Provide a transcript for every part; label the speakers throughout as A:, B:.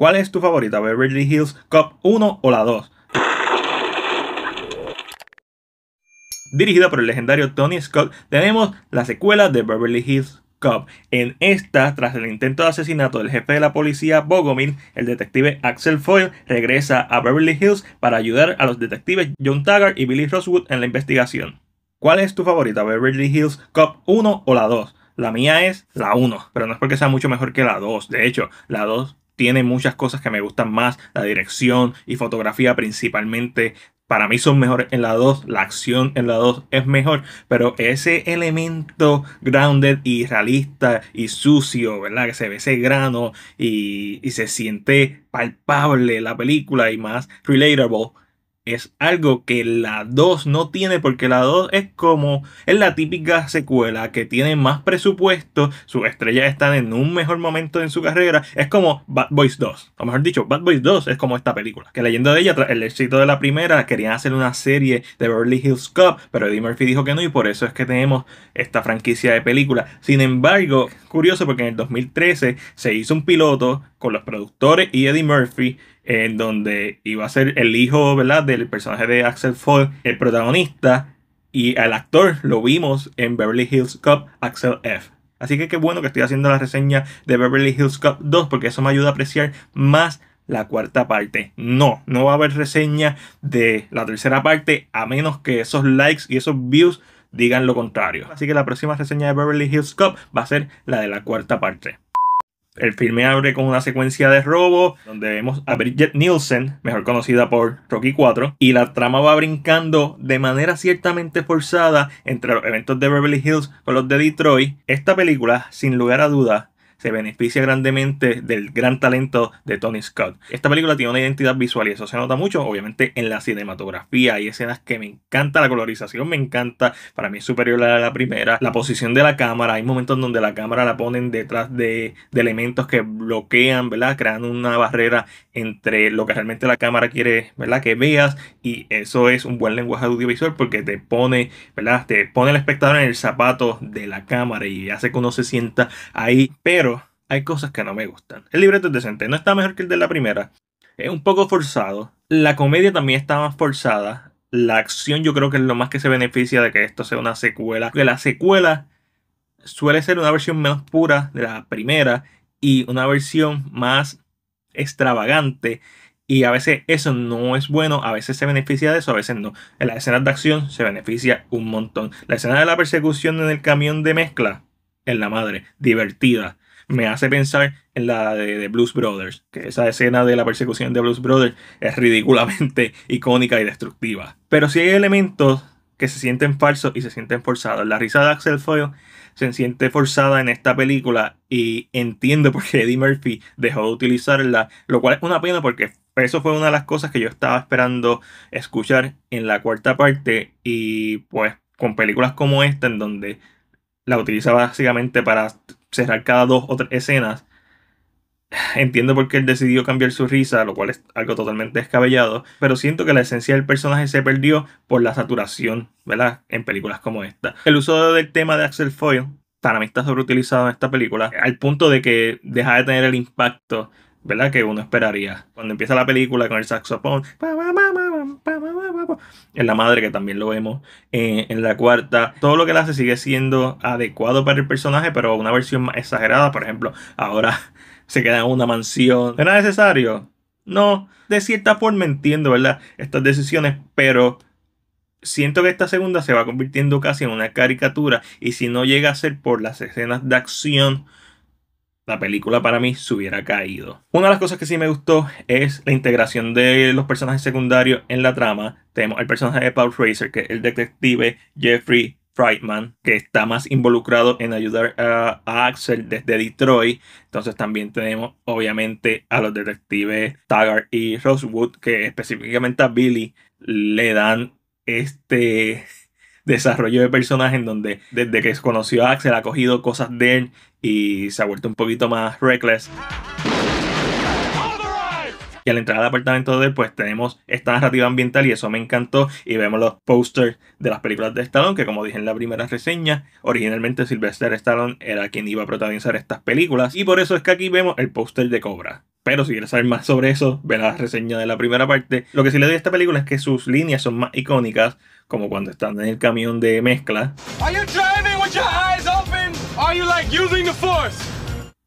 A: ¿Cuál es tu favorita, Beverly Hills Cop 1 o la 2? Dirigida por el legendario Tony Scott, tenemos la secuela de Beverly Hills Cop. En esta, tras el intento de asesinato del jefe de la policía Bogomil, el detective Axel Foyle regresa a Beverly Hills para ayudar a los detectives John Taggart y Billy Rosewood en la investigación. ¿Cuál es tu favorita, Beverly Hills Cop 1 o la 2? La mía es la 1, pero no es porque sea mucho mejor que la 2. De hecho, la 2 tiene muchas cosas que me gustan más, la dirección y fotografía principalmente. Para mí son mejores en la 2, la acción en la 2 es mejor, pero ese elemento grounded y realista y sucio, ¿verdad? Que se ve ese grano y, y se siente palpable la película y más relatable es algo que la 2 no tiene porque la 2 es como es la típica secuela que tiene más presupuesto, sus estrellas están en un mejor momento en su carrera, es como Bad Boys 2, o mejor dicho, Bad Boys 2 es como esta película, que leyendo de ella tras el éxito de la primera querían hacer una serie de Beverly Hills Cup, pero Eddie Murphy dijo que no y por eso es que tenemos esta franquicia de película. Sin embargo, curioso porque en el 2013 se hizo un piloto con los productores y Eddie Murphy, en donde iba a ser el hijo, ¿verdad?, del personaje de Axel Ford, el protagonista, y al actor lo vimos en Beverly Hills Cop, Axel F. Así que qué bueno que estoy haciendo la reseña de Beverly Hills Cup 2, porque eso me ayuda a apreciar más la cuarta parte. No, no va a haber reseña de la tercera parte, a menos que esos likes y esos views digan lo contrario. Así que la próxima reseña de Beverly Hills Cop va a ser la de la cuarta parte. El filme abre con una secuencia de robo donde vemos a Bridget Nielsen, mejor conocida por Rocky 4, y la trama va brincando de manera ciertamente forzada entre los eventos de Beverly Hills con los de Detroit. Esta película, sin lugar a duda, se beneficia grandemente del gran talento de Tony Scott. Esta película tiene una identidad visual y eso se nota mucho, obviamente, en la cinematografía. Hay escenas que me encanta, la colorización me encanta, para mí es superior a la primera. La posición de la cámara, hay momentos donde la cámara la ponen detrás de, elementos que bloquean, ¿verdad? Crean una barrera entre lo que realmente la cámara quiere, ¿verdad? Que veas y eso es un buen lenguaje audiovisual porque te pone, ¿verdad? Te pone el espectador en el zapato de la cámara y hace que uno se sienta ahí, pero hay cosas que no me gustan. El libreto es decente, no está mejor que el de la primera. Es un poco forzado. La comedia también está más forzada. La acción yo creo que es lo más que se beneficia de que esto sea una secuela. Porque la secuela suele ser una versión menos pura de la primera y una versión más extravagante. Y a veces eso no es bueno, a veces se beneficia de eso, a veces no. En las escenas de acción se beneficia un montón. La escena de la persecución en el camión de mezcla, en la madre, divertida me hace pensar en la de, Blues Brothers, que esa escena de la persecución de Blues Brothers es ridículamente icónica y destructiva. Pero sí hay elementos que se sienten falsos y se sienten forzados. La risa de Axel Foyle se siente forzada en esta película y entiendo por qué Eddie Murphy dejó de utilizarla, lo cual es una pena porque eso fue una de las cosas que yo estaba esperando escuchar en la cuarta parte y pues con películas como esta en donde la utiliza básicamente para cerrar cada dos o tres escenas. Entiendo por qué él decidió cambiar su risa, lo cual es algo totalmente descabellado, pero siento que la esencia del personaje se perdió por la saturación, ¿verdad? En películas como esta. El uso del tema de Axel Foyle tan mí está sobreutilizado en esta película, al punto de que deja de tener el impacto ¿verdad? Que uno esperaría. Cuando empieza la película con el saxofón, en la madre que también lo vemos, en la cuarta, todo lo que él hace sigue siendo adecuado para el personaje, pero una versión más exagerada, por ejemplo, ahora se queda en una mansión. ¿Era necesario? No, de cierta forma entiendo, ¿verdad? Estas decisiones, pero siento que esta segunda se va convirtiendo casi en una caricatura y si no llega a ser por las escenas de acción la película para mí se hubiera caído. Una de las cosas que sí me gustó es la integración de los personajes secundarios en la trama. Tenemos al personaje de Paul Fraser, que es el detective Jeffrey Friedman, que está más involucrado en ayudar a, a, Axel desde Detroit. Entonces también tenemos obviamente a los detectives Taggart y Rosewood, que específicamente a Billy le dan este desarrollo de personaje en donde desde que conoció a Axel ha cogido cosas de él y se ha vuelto un poquito más reckless. Y al entrar al apartamento de él, pues tenemos esta narrativa ambiental y eso me encantó. Y vemos los posters de las películas de Stallone, que como dije en la primera reseña, originalmente Sylvester Stallone era quien iba a protagonizar estas películas. Y por eso es que aquí vemos el póster de Cobra. Pero si quieres saber más sobre eso, ve la reseña de la primera parte. Lo que sí le doy a esta película es que sus líneas son más icónicas, como cuando están en el camión de mezcla.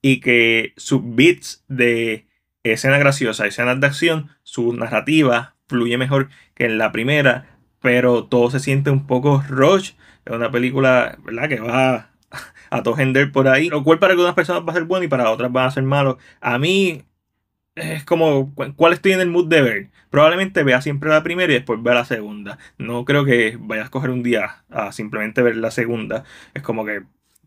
A: Y que sus bits de escena graciosa, escenas de acción, su narrativa fluye mejor que en la primera, pero todo se siente un poco rush. Es una película ¿verdad? que va a gender por ahí, lo cual para algunas personas va a ser bueno y para otras va a ser malo. A mí es como, ¿cuál estoy en el mood de ver? Probablemente vea siempre la primera y después vea la segunda. No creo que vaya a coger un día a simplemente ver la segunda. Es como que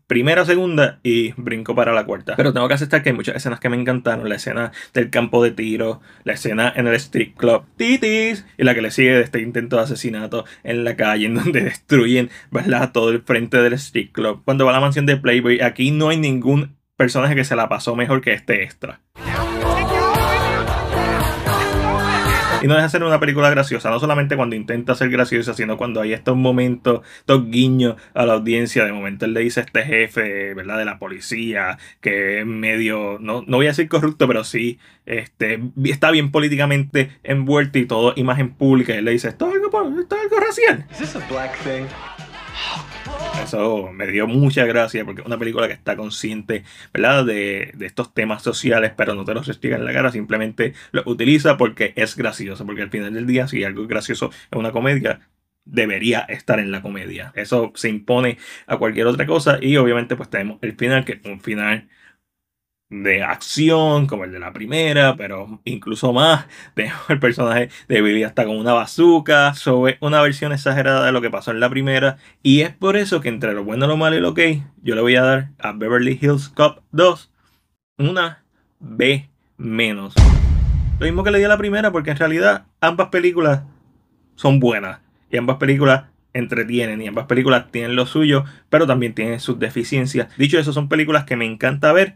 A: primera, segunda y brinco para la cuarta. Pero tengo que aceptar que hay muchas escenas que me encantaron. La escena del campo de tiro, la escena en el street club, titis, y la que le sigue de este intento de asesinato en la calle, en donde destruyen, ¿verdad? Todo el frente del street club. Cuando va a la mansión de Playboy, aquí no hay ningún personaje que se la pasó mejor que este extra. Y no deja ser una película graciosa, no solamente cuando intenta ser graciosa, sino cuando hay estos momentos, estos guiños a la audiencia. De momento él le dice este jefe, ¿verdad? De la policía, que es medio, no, no voy a decir corrupto, pero sí, este, está bien políticamente envuelto y todo, imagen pública. Y él le dice, esto es algo, algo racial. ¿Es esto eso me dio mucha gracia porque una película que está consciente, ¿verdad? De, estos temas sociales, pero no te los explica en la cara, simplemente lo utiliza porque es gracioso, porque al final del día, si algo gracioso es una comedia, debería estar en la comedia. Eso se impone a cualquier otra cosa y obviamente pues tenemos el final, que un final de acción, como el de la primera, pero incluso más. tengo el personaje de Billy hasta con una bazooka, sobre una versión exagerada de lo que pasó en la primera. Y es por eso que entre lo bueno, lo malo y lo ok, yo le voy a dar a Beverly Hills Cop 2 una B menos. Lo mismo que le di a la primera, porque en realidad ambas películas son buenas y ambas películas entretienen y ambas películas tienen lo suyo, pero también tienen sus deficiencias. Dicho eso, son películas que me encanta ver